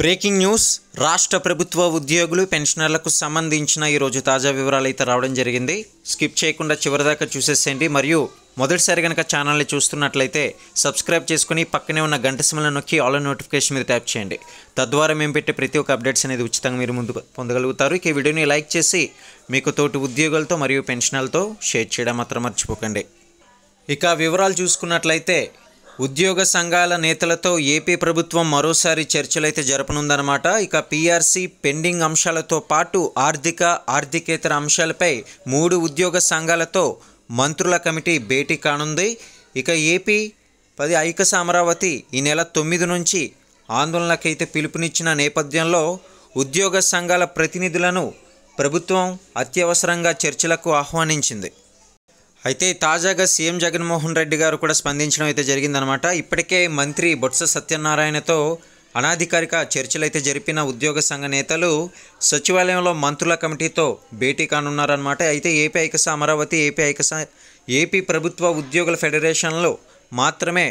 breaking news రాష్ట్ర ప్రభుత్వ ఉద్యోగులు పెన్షనర్లకు సంబంధించిన ఈరోజు తాజా వివరాలు అయితే రావడం జరిగింది స్కిప్ చేయకుండా చివరిదాకా చూసేసేయండి మరియు మొదటిసారి కనుక ఛానల్ని చూస్తున్నట్లయితే సబ్స్క్రైబ్ చేసుకుని పక్కనే ఉన్న గంట సిమ్లను నొక్కి ఆల్ నోటిఫికేషన్ మీద ట్యాప్ చేయండి తద్వారా మేము పెట్టే ప్రతి ఒక్క అప్డేట్స్ అనేది ఉచితంగా మీరు ముందు పొందగలుగుతారు ఈ వీడియోని లైక్ చేసి మీకు తోటి ఉద్యోగులతో మరియు పెన్షనర్లతో షేర్ చేయడం మాత్రం మర్చిపోకండి ఇక వివరాలు చూసుకున్నట్లయితే ఉద్యోగ సంఘాల నేతలతో ఏపీ ప్రభుత్వం మరోసారి చర్చలైతే జరపనుందన్నమాట ఇక పీఆర్సీ పెండింగ్ అంశాలతో పాటు ఆర్థిక ఆర్థికేతర అంశాలపై మూడు ఉద్యోగ సంఘాలతో మంత్రుల కమిటీ భేటీ కానుంది ఇక ఏపీ పది ఐక అమరావతి ఈ నెల తొమ్మిది నుంచి ఆందోళనకైతే పిలుపునిచ్చిన నేపథ్యంలో ఉద్యోగ సంఘాల ప్రతినిధులను ప్రభుత్వం అత్యవసరంగా చర్చలకు ఆహ్వానించింది అయితే తాజాగా సీఎం జగన్మోహన్ రెడ్డి గారు కూడా స్పందించడం అయితే జరిగిందనమాట ఇప్పటికే మంత్రి బొత్స సత్యనారాయణతో అనాధికారిక చర్చలైతే జరిపిన ఉద్యోగ సంఘ నేతలు సచివాలయంలో మంత్రుల కమిటీతో భేటీ కానున్నారనమాట అయితే ఏపీ ఐకస అమరావతి ఏపీ ఐకస ఏపీ ప్రభుత్వ ఉద్యోగుల ఫెడరేషన్లో మాత్రమే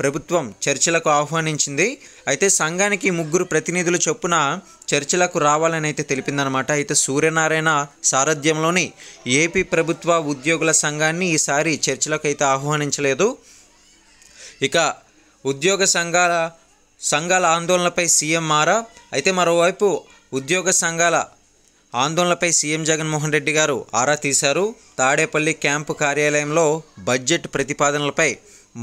ప్రభుత్వం చర్చలకు ఆహ్వానించింది అయితే సంఘానికి ముగ్గురు ప్రతినిధులు చొప్పున చర్చలకు రావాలని అయితే తెలిపిందనమాట అయితే సూర్యనారాయణ సారథ్యంలోని ఏపీ ప్రభుత్వ ఉద్యోగుల సంఘాన్ని ఈసారి చర్చలకు అయితే ఆహ్వానించలేదు ఇక ఉద్యోగ సంఘాల సంఘాల ఆందోళనపై సీఎం మారా అయితే మరోవైపు ఉద్యోగ సంఘాల ఆందోళనపై సీఎం జగన్మోహన్ రెడ్డి గారు ఆరా తీశారు తాడేపల్లి క్యాంపు కార్యాలయంలో బడ్జెట్ ప్రతిపాదనలపై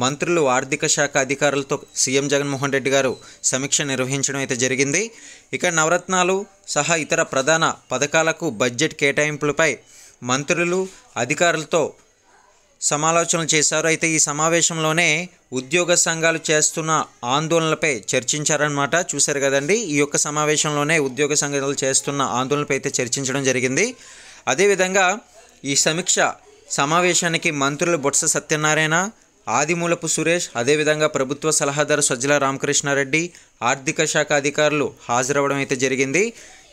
మంత్రులు ఆర్థిక శాఖ అధికారులతో సీఎం జగన్మోహన్ రెడ్డి గారు సమీక్ష నిర్వహించడం అయితే జరిగింది ఇక నవరత్నాలు సహా ఇతర ప్రధాన పథకాలకు బడ్జెట్ కేటాయింపులపై మంత్రులు అధికారులతో సమాలోచనలు చేశారు అయితే ఈ సమావేశంలోనే ఉద్యోగ సంఘాలు చేస్తున్న ఆందోళనలపై చర్చించారనమాట చూశారు కదండి ఈ యొక్క సమావేశంలోనే ఉద్యోగ సంఘాలు చేస్తున్న ఆందోళనపై అయితే చర్చించడం జరిగింది అదేవిధంగా ఈ సమీక్ష సమావేశానికి మంత్రులు బొత్స సత్యనారాయణ ఆదిమూలపు సురేష్ అదేవిధంగా ప్రభుత్వ సలహాదారు సజ్జల రామకృష్ణారెడ్డి ఆర్థిక శాఖ అధికారులు హాజరవడం అయితే జరిగింది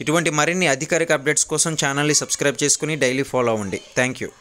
ఇటువంటి మరిన్ని అధికారిక అప్డేట్స్ కోసం ఛానల్ని సబ్స్క్రైబ్ చేసుకుని డైలీ ఫాలో అవ్వండి థ్యాంక్ యూ